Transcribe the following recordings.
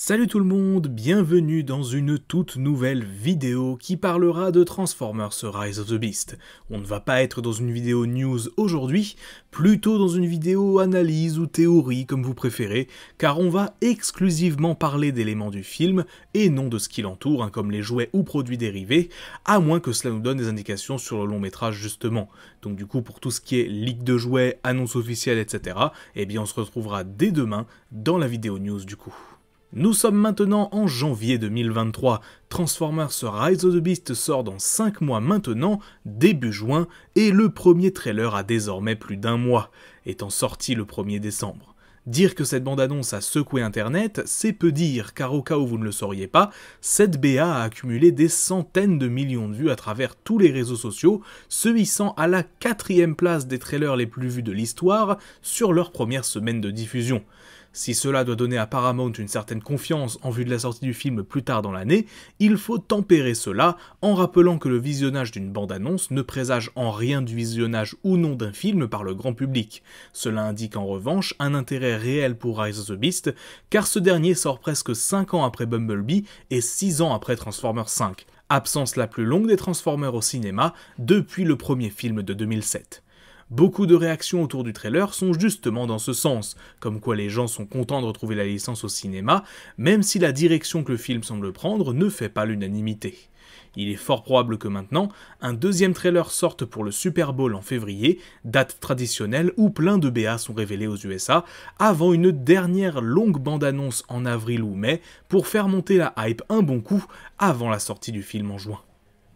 Salut tout le monde, bienvenue dans une toute nouvelle vidéo qui parlera de Transformers Rise of the Beast. On ne va pas être dans une vidéo news aujourd'hui, plutôt dans une vidéo analyse ou théorie comme vous préférez, car on va exclusivement parler d'éléments du film et non de ce qui l'entoure, hein, comme les jouets ou produits dérivés, à moins que cela nous donne des indications sur le long métrage justement. Donc du coup pour tout ce qui est ligue de jouets, annonce officielle, etc., eh bien on se retrouvera dès demain dans la vidéo news du coup. Nous sommes maintenant en janvier 2023. Transformers Rise of the Beast sort dans 5 mois maintenant, début juin, et le premier trailer a désormais plus d'un mois, étant sorti le 1er décembre. Dire que cette bande-annonce a secoué Internet, c'est peu dire, car au cas où vous ne le sauriez pas, cette BA a accumulé des centaines de millions de vues à travers tous les réseaux sociaux, se hissant à la quatrième place des trailers les plus vus de l'histoire sur leur première semaine de diffusion. Si cela doit donner à Paramount une certaine confiance en vue de la sortie du film plus tard dans l'année, il faut tempérer cela en rappelant que le visionnage d'une bande-annonce ne présage en rien du visionnage ou non d'un film par le grand public. Cela indique en revanche un intérêt réel pour Rise of the Beast, car ce dernier sort presque 5 ans après Bumblebee et 6 ans après Transformers 5, absence la plus longue des Transformers au cinéma depuis le premier film de 2007. Beaucoup de réactions autour du trailer sont justement dans ce sens, comme quoi les gens sont contents de retrouver la licence au cinéma, même si la direction que le film semble prendre ne fait pas l'unanimité. Il est fort probable que maintenant, un deuxième trailer sorte pour le Super Bowl en février, date traditionnelle où plein de BA sont révélés aux USA, avant une dernière longue bande-annonce en avril ou mai pour faire monter la hype un bon coup avant la sortie du film en juin.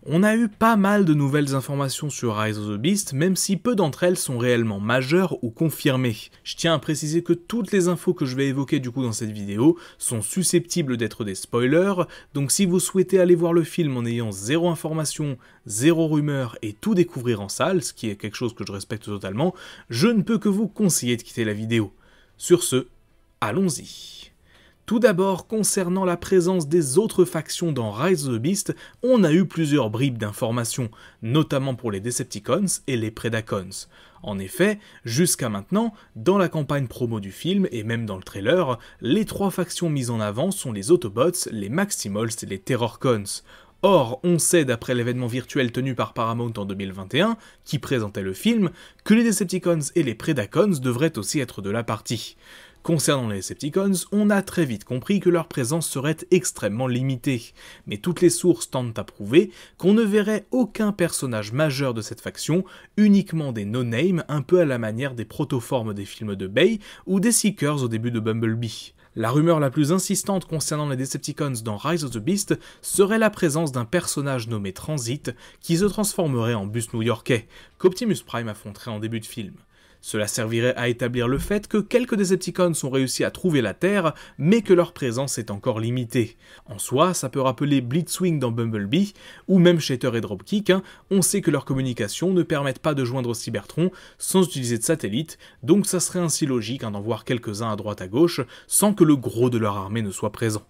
On a eu pas mal de nouvelles informations sur Rise of the Beast, même si peu d'entre elles sont réellement majeures ou confirmées. Je tiens à préciser que toutes les infos que je vais évoquer du coup dans cette vidéo sont susceptibles d'être des spoilers, donc si vous souhaitez aller voir le film en ayant zéro information, zéro rumeur et tout découvrir en salle, ce qui est quelque chose que je respecte totalement, je ne peux que vous conseiller de quitter la vidéo. Sur ce, allons-y. Tout d'abord, concernant la présence des autres factions dans Rise of the Beast, on a eu plusieurs bribes d'informations, notamment pour les Decepticons et les Predacons. En effet, jusqu'à maintenant, dans la campagne promo du film et même dans le trailer, les trois factions mises en avant sont les Autobots, les Maximals et les Terrorcons. Or, on sait d'après l'événement virtuel tenu par Paramount en 2021, qui présentait le film, que les Decepticons et les Predacons devraient aussi être de la partie. Concernant les Decepticons, on a très vite compris que leur présence serait extrêmement limitée, mais toutes les sources tendent à prouver qu'on ne verrait aucun personnage majeur de cette faction, uniquement des no-names un peu à la manière des protoformes des films de Bay ou des Seekers au début de Bumblebee. La rumeur la plus insistante concernant les Decepticons dans Rise of the Beast serait la présence d'un personnage nommé Transit qui se transformerait en bus new-yorkais, qu'Optimus Prime affronterait en début de film. Cela servirait à établir le fait que quelques Decepticons sont réussi à trouver la Terre, mais que leur présence est encore limitée. En soi, ça peut rappeler Blitzwing dans Bumblebee, ou même Shatter et Dropkick, hein. on sait que leurs communications ne permettent pas de joindre Cybertron sans utiliser de satellite, donc ça serait ainsi logique hein, d'en voir quelques-uns à droite à gauche, sans que le gros de leur armée ne soit présent.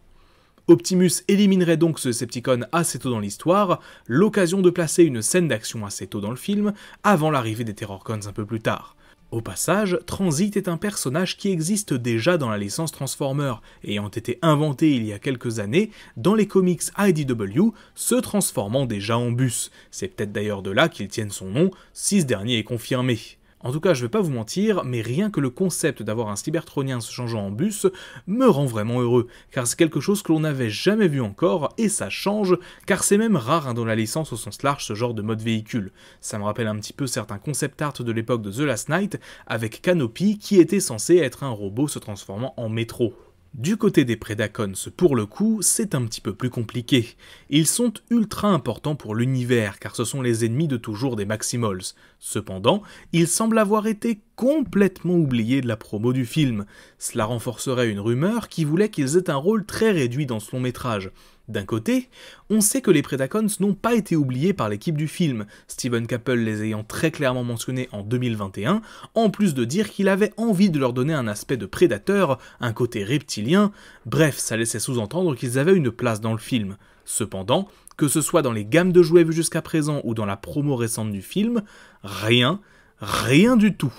Optimus éliminerait donc ce Decepticon assez tôt dans l'histoire, l'occasion de placer une scène d'action assez tôt dans le film, avant l'arrivée des Terrorcons un peu plus tard. Au passage, Transit est un personnage qui existe déjà dans la licence Transformer, ayant été inventé il y a quelques années dans les comics IDW, se transformant déjà en bus. C'est peut-être d'ailleurs de là qu'il tienne son nom, si ce dernier est confirmé. En tout cas, je vais pas vous mentir, mais rien que le concept d'avoir un cybertronien se changeant en bus me rend vraiment heureux, car c'est quelque chose que l'on n'avait jamais vu encore, et ça change, car c'est même rare hein, dans la licence au sens large ce genre de mode véhicule. Ça me rappelle un petit peu certains concept art de l'époque de The Last Knight, avec Canopy qui était censé être un robot se transformant en métro. Du côté des Predacons, pour le coup, c'est un petit peu plus compliqué. Ils sont ultra importants pour l'univers, car ce sont les ennemis de toujours des Maximals. Cependant, ils semblent avoir été complètement oublié de la promo du film. Cela renforcerait une rumeur qui voulait qu'ils aient un rôle très réduit dans ce long métrage. D'un côté, on sait que les Predacons n'ont pas été oubliés par l'équipe du film, Steven Cappell les ayant très clairement mentionnés en 2021, en plus de dire qu'il avait envie de leur donner un aspect de prédateur, un côté reptilien, bref, ça laissait sous-entendre qu'ils avaient une place dans le film. Cependant, que ce soit dans les gammes de jouets jusqu'à présent ou dans la promo récente du film, rien, rien du tout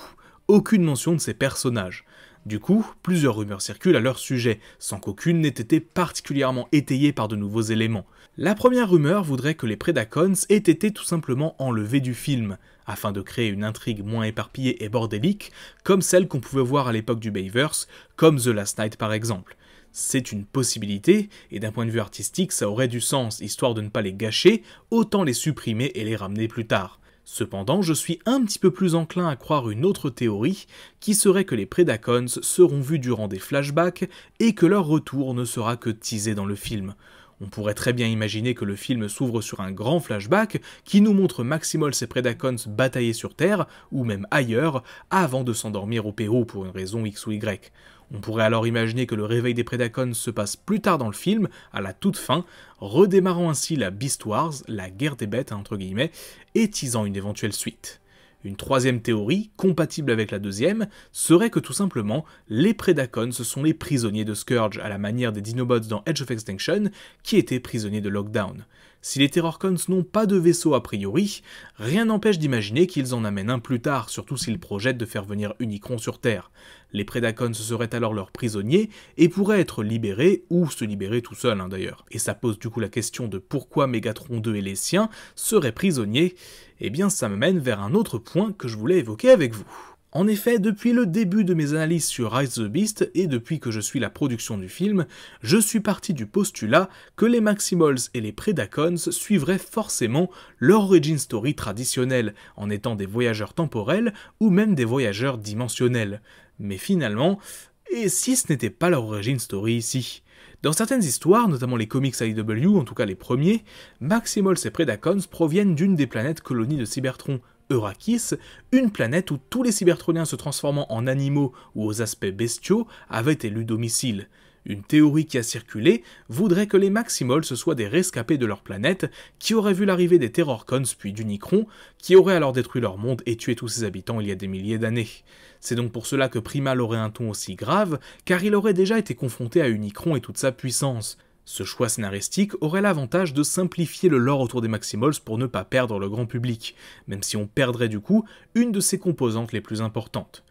aucune mention de ces personnages. Du coup, plusieurs rumeurs circulent à leur sujet, sans qu'aucune n'ait été particulièrement étayée par de nouveaux éléments. La première rumeur voudrait que les Predacons aient été tout simplement enlevés du film, afin de créer une intrigue moins éparpillée et bordélique, comme celle qu'on pouvait voir à l'époque du Bayverse, comme The Last Night par exemple. C'est une possibilité, et d'un point de vue artistique ça aurait du sens, histoire de ne pas les gâcher, autant les supprimer et les ramener plus tard. Cependant, je suis un petit peu plus enclin à croire une autre théorie, qui serait que les Predacons seront vus durant des flashbacks et que leur retour ne sera que teasé dans le film. On pourrait très bien imaginer que le film s'ouvre sur un grand flashback qui nous montre Maximol et Predacons batailler sur Terre, ou même ailleurs, avant de s'endormir au Pérou pour une raison X ou Y. On pourrait alors imaginer que le réveil des Predacons se passe plus tard dans le film, à la toute fin, redémarrant ainsi la Beast Wars, la guerre des bêtes hein, entre guillemets, et teasant une éventuelle suite. Une troisième théorie, compatible avec la deuxième, serait que tout simplement, les Predacons ce sont les prisonniers de Scourge à la manière des Dinobots dans Edge of Extinction, qui étaient prisonniers de Lockdown. Si les Terrorcons n'ont pas de vaisseau a priori, rien n'empêche d'imaginer qu'ils en amènent un plus tard, surtout s'ils projettent de faire venir Unicron sur Terre. Les Predacons seraient alors leurs prisonniers et pourraient être libérés, ou se libérer tout seuls hein, d'ailleurs. Et ça pose du coup la question de pourquoi Megatron 2 et les siens seraient prisonniers. et eh bien ça me mène vers un autre point que je voulais évoquer avec vous. En effet, depuis le début de mes analyses sur Rise the Beast et depuis que je suis la production du film, je suis parti du postulat que les Maximals et les Predacons suivraient forcément leur origin story traditionnelle, en étant des voyageurs temporels ou même des voyageurs dimensionnels. Mais finalement, et si ce n'était pas leur origin story ici dans certaines histoires, notamment les comics IW, en tout cas les premiers, Maximals et Predacons proviennent d'une des planètes colonies de Cybertron, Eurakis, une planète où tous les cybertroniens se transformant en animaux ou aux aspects bestiaux avaient élu domicile. Une théorie qui a circulé voudrait que les Maximols se soient des rescapés de leur planète qui auraient vu l'arrivée des Terrorcons puis d'Unicron, qui auraient alors détruit leur monde et tué tous ses habitants il y a des milliers d'années. C'est donc pour cela que Primal aurait un ton aussi grave, car il aurait déjà été confronté à Unicron et toute sa puissance. Ce choix scénaristique aurait l'avantage de simplifier le lore autour des Maximals pour ne pas perdre le grand public, même si on perdrait du coup une de ses composantes les plus importantes.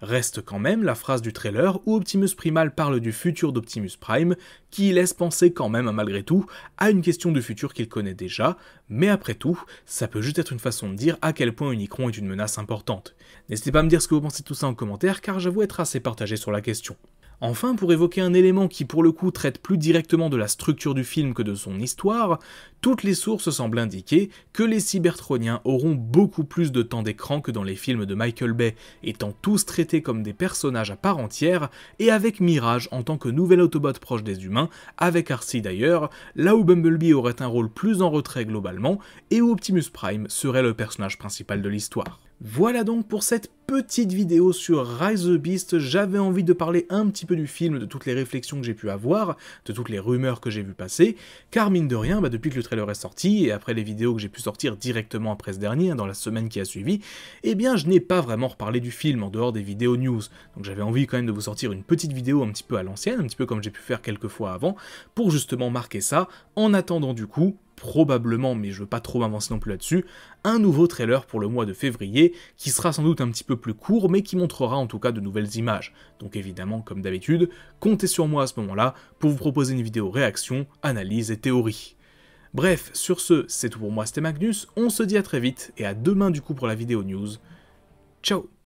Reste quand même la phrase du trailer où Optimus Primal parle du futur d'Optimus Prime, qui laisse penser quand même malgré tout à une question de futur qu'il connaît déjà, mais après tout, ça peut juste être une façon de dire à quel point Unicron est une menace importante. N'hésitez pas à me dire ce que vous pensez de tout ça en commentaire car j'avoue être assez partagé sur la question. Enfin, pour évoquer un élément qui pour le coup traite plus directement de la structure du film que de son histoire, toutes les sources semblent indiquer que les Cybertroniens auront beaucoup plus de temps d'écran que dans les films de Michael Bay, étant tous traités comme des personnages à part entière, et avec Mirage en tant que nouvel Autobot proche des humains, avec Arcee d'ailleurs, là où Bumblebee aurait un rôle plus en retrait globalement, et où Optimus Prime serait le personnage principal de l'histoire. Voilà donc pour cette petite vidéo sur Rise the Beast, j'avais envie de parler un petit peu du film, de toutes les réflexions que j'ai pu avoir, de toutes les rumeurs que j'ai vu passer, car mine de rien, bah, depuis que le trailer est sorti, et après les vidéos que j'ai pu sortir directement après ce dernier, hein, dans la semaine qui a suivi, eh bien je n'ai pas vraiment reparlé du film en dehors des vidéos news, donc j'avais envie quand même de vous sortir une petite vidéo un petit peu à l'ancienne, un petit peu comme j'ai pu faire quelques fois avant, pour justement marquer ça, en attendant du coup probablement, mais je veux pas trop m'avancer non plus là-dessus, un nouveau trailer pour le mois de février, qui sera sans doute un petit peu plus court, mais qui montrera en tout cas de nouvelles images. Donc évidemment, comme d'habitude, comptez sur moi à ce moment-là pour vous proposer une vidéo réaction, analyse et théorie. Bref, sur ce, c'est tout pour moi, c'était Magnus, on se dit à très vite, et à demain du coup pour la vidéo news. Ciao